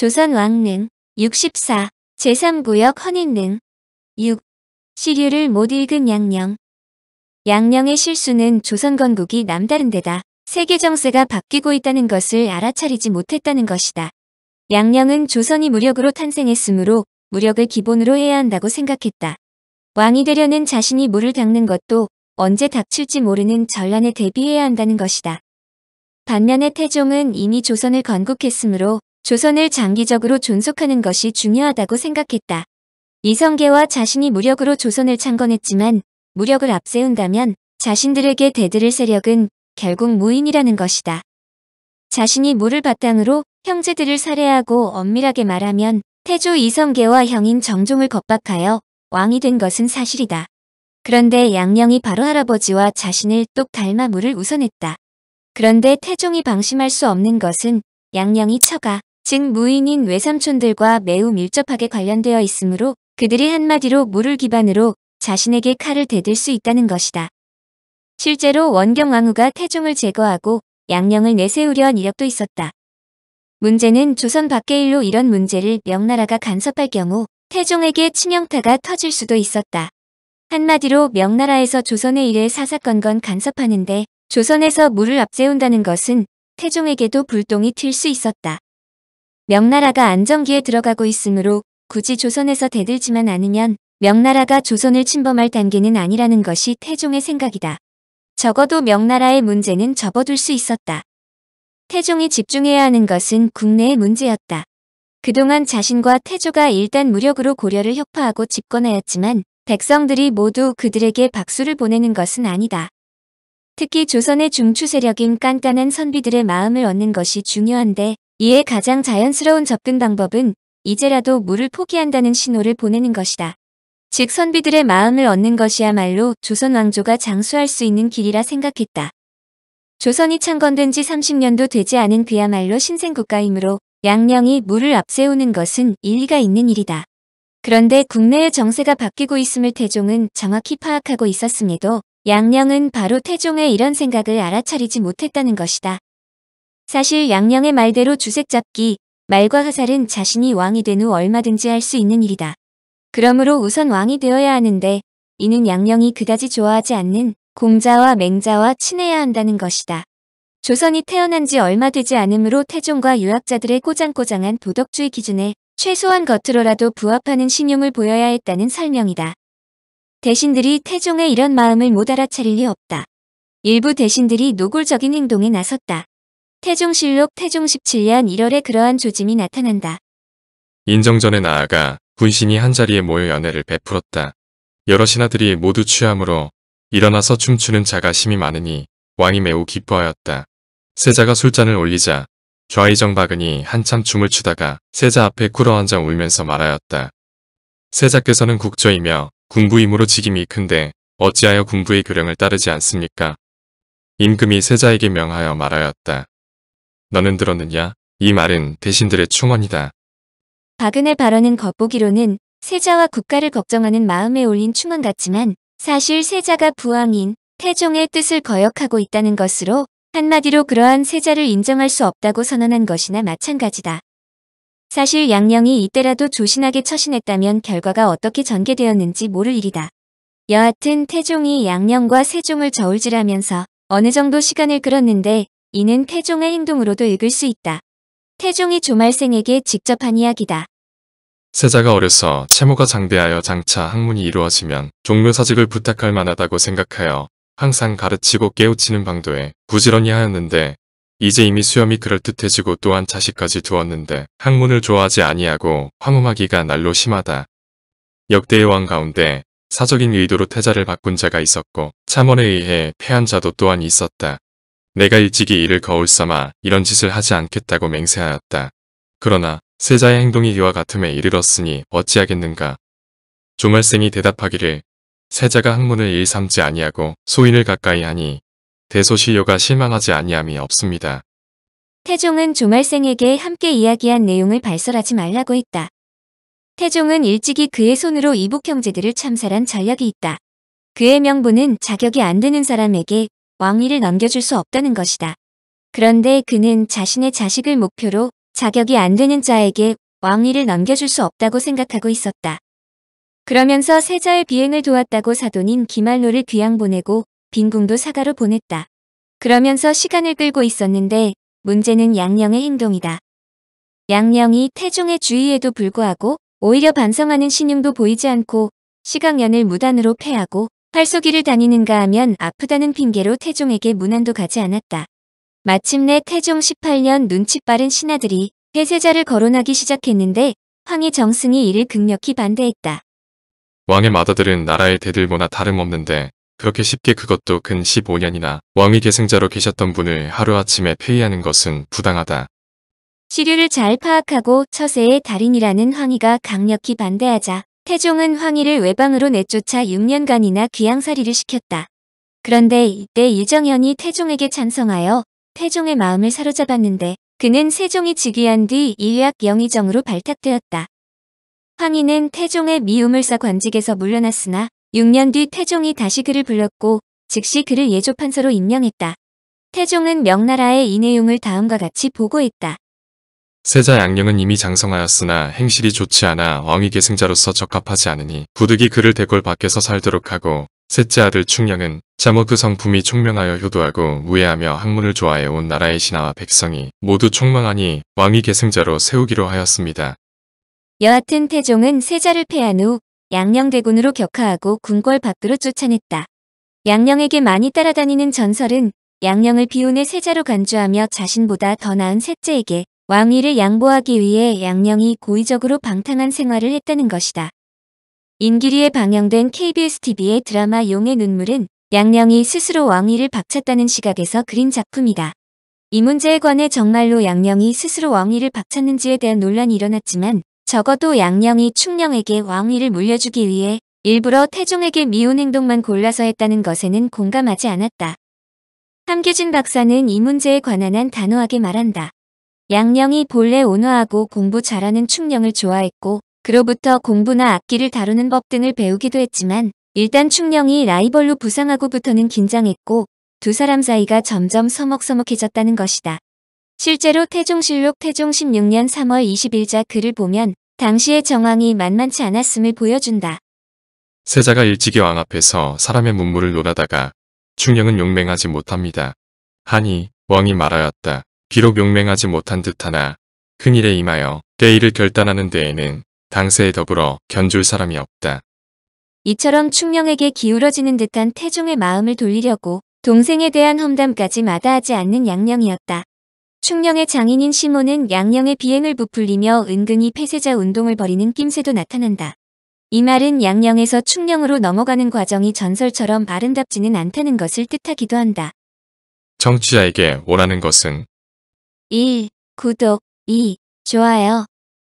조선 왕릉 64. 제3구역 헌인릉 6. 시류를 못 읽은 양령 양령의 실수는 조선 건국이 남다른 데다 세계 정세가 바뀌고 있다는 것을 알아차리지 못했다는 것이다. 양령은 조선이 무력으로 탄생했으므로 무력을 기본으로 해야 한다고 생각했다. 왕이 되려는 자신이 물을 닦는 것도 언제 닥칠지 모르는 전란에 대비해야 한다는 것이다. 반면에 태종은 이미 조선을 건국했으므로 조선을 장기적으로 존속하는 것이 중요하다고 생각했다. 이성계와 자신이 무력으로 조선을 창건했지만 무력을 앞세운다면 자신들에게 대들을 세력은 결국 무인이라는 것이다. 자신이 물을 바탕으로 형제들을 살해하고 엄밀하게 말하면 태조 이성계와 형인 정종을 겁박하여 왕이 된 것은 사실이다. 그런데 양령이 바로 할아버지와 자신을 똑 닮아 물을 우선했다. 그런데 태종이 방심할 수 없는 것은 양령이 처가, 즉 무인인 외삼촌들과 매우 밀접하게 관련되어 있으므로 그들이 한마디로 물을 기반으로 자신에게 칼을 대들 수 있다는 것이다. 실제로 원경왕후가 태종을 제거하고 양령을 내세우려한 이력도 있었다. 문제는 조선 밖의 일로 이런 문제를 명나라가 간섭할 경우 태종에게 치명타가 터질 수도 있었다. 한마디로 명나라에서 조선의 일에 사사건건 간섭하는데 조선에서 물을 앞세운다는 것은 태종에게도 불똥이 튈 수 있었다. 명나라가 안정기에 들어가고 있으므로 굳이 조선에서 대들지만 않으면 명나라가 조선을 침범할 단계는 아니라는 것이 태종의 생각이다. 적어도 명나라의 문제는 접어둘 수 있었다. 태종이 집중해야 하는 것은 국내의 문제였다. 그동안 자신과 태조가 일단 무력으로 고려를 혁파하고 집권하였지만 백성들이 모두 그들에게 박수를 보내는 것은 아니다. 특히 조선의 중추 세력인 깐깐한 선비들의 마음을 얻는 것이 중요한데 이에 가장 자연스러운 접근 방법은 이제라도 물을 포기한다는 신호를 보내는 것이다. 즉 선비들의 마음을 얻는 것이야말로 조선 왕조가 장수할 수 있는 길이라 생각했다. 조선이 창건된 지 30년도 되지 않은 그야말로 신생국가이므로 양령이 물을 앞세우는 것은 일리가 있는 일이다. 그런데 국내의 정세가 바뀌고 있음을 태종은 정확히 파악하고 있었음에도 양령은 바로 태종의 이런 생각을 알아차리지 못했다는 것이다. 사실 양령의 말대로 주색잡기, 말과 화살은 자신이 왕이 된 후 얼마든지 할 수 있는 일이다. 그러므로 우선 왕이 되어야 하는데 이는 양령이 그다지 좋아하지 않는 공자와 맹자와 친해야 한다는 것이다. 조선이 태어난 지 얼마 되지 않으므로 태종과 유학자들의 꼬장꼬장한 도덕주의 기준에 최소한 겉으로라도 부합하는 신용을 보여야 했다는 설명이다. 대신들이 태종의 이런 마음을 못 알아차릴 리 없다. 일부 대신들이 노골적인 행동에 나섰다. 태종실록 태종 17년 1월에 그러한 조짐이 나타난다. 인정전에 나아가 군신이 한자리에 모여 연애를 베풀었다. 여러 신하들이 모두 취함으로 일어나서 춤추는 자가 심이 많으니 왕이 매우 기뻐하였다. 세자가 술잔을 올리자 좌이정 박은이 한참 춤을 추다가 세자 앞에 꿇어 앉아 울면서 말하였다. 세자께서는 국조이며 군부임으로 직임이 큰데 어찌하여 군부의 교령을 따르지 않습니까? 임금이 세자에게 명하여 말하였다. 너는 들었느냐? 이 말은 대신들의 충언이다. 박은의 발언은 겉보기로는 세자와 국가를 걱정하는 마음에 올린 충언 같지만 사실 세자가 부왕인 태종의 뜻을 거역하고 있다는 것으로 한마디로 그러한 세자를 인정할 수 없다고 선언한 것이나 마찬가지다. 사실 양령이 이때라도 조신하게 처신했다면 결과가 어떻게 전개되었는지 모를 일이다. 여하튼 태종이 양령과 세종을 저울질하면서 어느 정도 시간을 끌었는데 이는 태종의 행동으로도 읽을 수 있다. 태종이 조말생에게 직접 한 이야기다. 세자가 어려서 채모가 장대하여 장차 학문이 이루어지면 종묘사직을 부탁할 만하다고 생각하여 항상 가르치고 깨우치는 방도에 부지런히 하였는데 이제 이미 수염이 그럴듯해지고 또한 자식까지 두었는데 학문을 좋아하지 아니하고 황후하기가 날로 심하다. 역대의 왕 가운데 사적인 의도로 태자를 바꾼 자가 있었고 참원에 의해 패한 자도 또한 있었다. 내가 일찍이 이를 거울 삼아 이런 짓을 하지 않겠다고 맹세하였다. 그러나 세자의 행동이 이와 같음에 이르렀으니 어찌하겠는가. 조말생이 대답하기를 세자가 학문을 일삼지 아니하고 소인을 가까이 하니 대소시효가 실망하지 아니함이 없습니다. 태종은 조말생에게 함께 이야기한 내용을 발설하지 말라고 했다. 태종은 일찍이 그의 손으로 이북 형제들을 참살한 전력이 있다. 그의 명분은 자격이 안 되는 사람에게 왕위를 넘겨줄 수 없다는 것이다. 그런데 그는 자신의 자식을 목표로 자격이 안 되는 자에게 왕위를 넘겨줄 수 없다고 생각하고 있었다. 그러면서 세자의 비행을 도왔다고 사돈인 기말로를 귀양 보내고 빈궁도 사가로 보냈다. 그러면서 시간을 끌고 있었는데 문제는 양령의 행동이다. 양령이 태종의 주의에도 불구하고 오히려 반성하는 신용도 보이지 않고 시강연을 무단으로 패하고 활쏘기를 다니는가 하면 아프다는 핑계로 태종에게 무난도 가지 않았다. 마침내 태종 18년 눈치 빠른 신하들이 해세자를 거론하기 시작했는데 황의 정승이 이를 극력히 반대했다. 왕의 마다들은 나라의 대들보나 다름없는데 그렇게 쉽게 그것도 근 15년이나 왕위 계승자로 계셨던 분을 하루아침에 폐위하는 것은 부당하다. 시류를 잘 파악하고 처세의 달인이라는 황희가 강력히 반대하자 태종은 황희를 외방으로 내쫓아 6년간이나 귀양살이를 시켰다. 그런데 이때 이정현이 태종에게 찬성하여 태종의 마음을 사로잡았는데 그는 세종이 즉위한 뒤 일약 영의정으로 발탁되었다. 황희는 태종의 미움을 싸 관직에서 물러났으나 6년 뒤 태종이 다시 그를 불렀고 즉시 그를 예조판서로 임명했다. 태종은 명나라의이 내용을 다음과 같이 보고했다. 세자 양령은 이미 장성하였으나 행실이 좋지 않아 왕위 계승자로서 적합하지 않으니 부득이 그를 대궐 밖에서 살도록 하고 셋째 아들 충령은 자모 그 성품이 총명하여 효도하고 우애하며 학문을 좋아해 온 나라의 신하와 백성이 모두 총망하니 왕위 계승자로 세우기로 하였습니다. 여하튼 태종은 세자를 패한 후 양령대군으로 격하하고 궁궐 밖으로 쫓아냈다. 양령에게 많이 따라다니는 전설은 양령을 비운의 세자로 간주하며 자신보다 더 나은 셋째에게 왕위를 양보하기 위해 양령이 고의적으로 방탕한 생활을 했다는 것이다. 인기리에 방영된 KBS TV의 드라마 용의 눈물은 양령이 스스로 왕위를 박찼다는 시각에서 그린 작품이다. 이 문제에 관해 정말로 양령이 스스로 왕위를 박찼는지에 대한 논란이 일어났지만 적어도 양령이 충령에게 왕위를 물려주기 위해 일부러 태종에게 미운 행동만 골라서 했다는 것에는 공감하지 않았다. 함규진 박사는 이 문제에 관한 한 단호하게 말한다. 양령이 본래 온화하고 공부 잘하는 충령을 좋아했고 그로부터 공부나 악기를 다루는 법 등을 배우기도 했지만 일단 충령이 라이벌로 부상하고부터는 긴장했고 두 사람 사이가 점점 서먹서먹해졌다는 것이다. 실제로 태종실록 태종 16년 3월 20일자 글을 보면 당시의 정황이 만만치 않았음을 보여준다. 세자가 일찍이 왕 앞에서 사람의 문물을 논하다가 충령은 용맹하지 못합니다. 하니 왕이 말하였다. 비록 용맹하지 못한 듯하나 큰일에 임하여 대의를 결단하는 데에는 당세에 더불어 견줄 사람이 없다. 이처럼 충령에게 기울어지는 듯한 태종의 마음을 돌리려고 동생에 대한 험담까지 마다하지 않는 양령이었다. 충령의 장인인 시몬은 양령의 비행을 부풀리며 은근히 폐쇄자 운동을 벌이는 낌새도 나타난다. 이 말은 양령에서 충령으로 넘어가는 과정이 전설처럼 아름답지는 않다는 것을 뜻하기도 한다. 정치자에게 원하는 것은 1. 구독 2. 좋아요